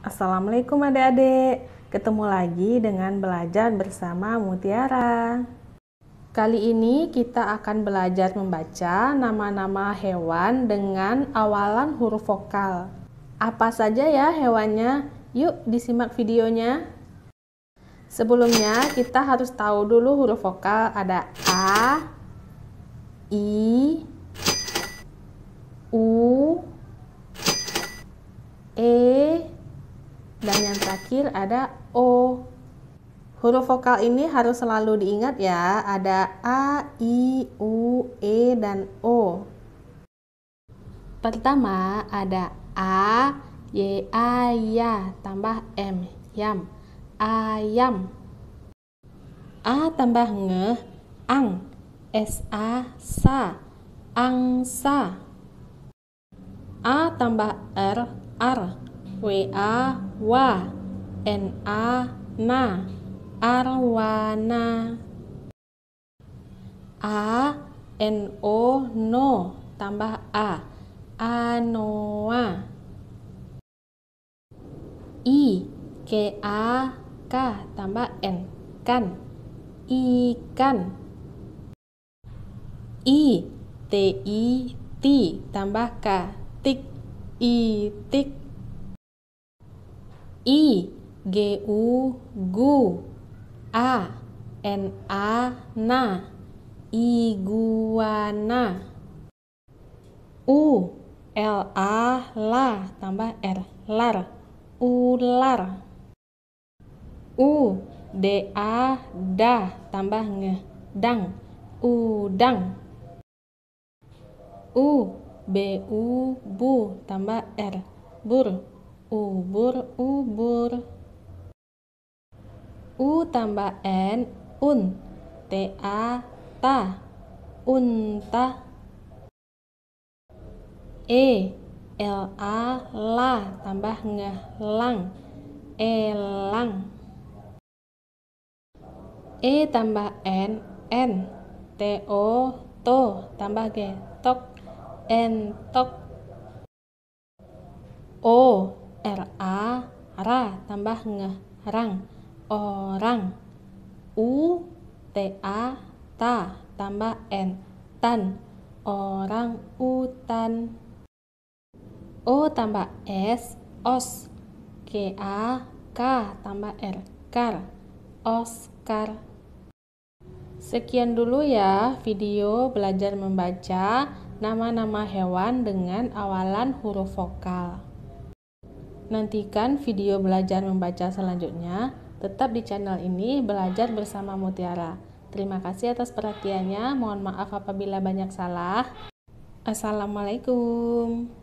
Assalamualaikum adik-adik. Ketemu lagi dengan belajar bersama Mutiara. Kali ini kita akan belajar membaca nama-nama hewan dengan awalan huruf vokal. Apa saja ya hewannya? Yuk disimak videonya. Sebelumnya kita harus tahu dulu huruf vokal ada A, I, Dan yang terakhir ada O. Huruf vokal ini harus selalu diingat ya, ada A, I, U, E, dan O. Pertama ada A, Y, A, Ya, tambah M, Yam, Ayam. A tambah nge, Ang, S, A, Sa, Angsa. A tambah R, R, WA wa NA na arwana A N O no tambah A anoa I K A K tambah N kan ikan I T I T tambah K tik I Tik i g u gu a n a na iguana u l a la tambah r lar ular u d a da tambah nge dang udang u b u bu tambah r bur ubur-ubur. U tambah N, un. T A ta. Unta. E L A la tambah ngeh e, lang. Elang. E tambah N, N. T O to tambah G tok. Entok. O ra tambah ngeh rang orang u t a ta tambah n tan orang utan o tambah s os k a k tambah r kar Oscar Sekian dulu ya video belajar membaca nama-nama hewan dengan awalan huruf vokal. Nantikan video belajar membaca selanjutnya. Tetap di channel ini belajar bersama Mutiara. Terima kasih atas perhatiannya. Mohon maaf apabila banyak salah. Assalamualaikum.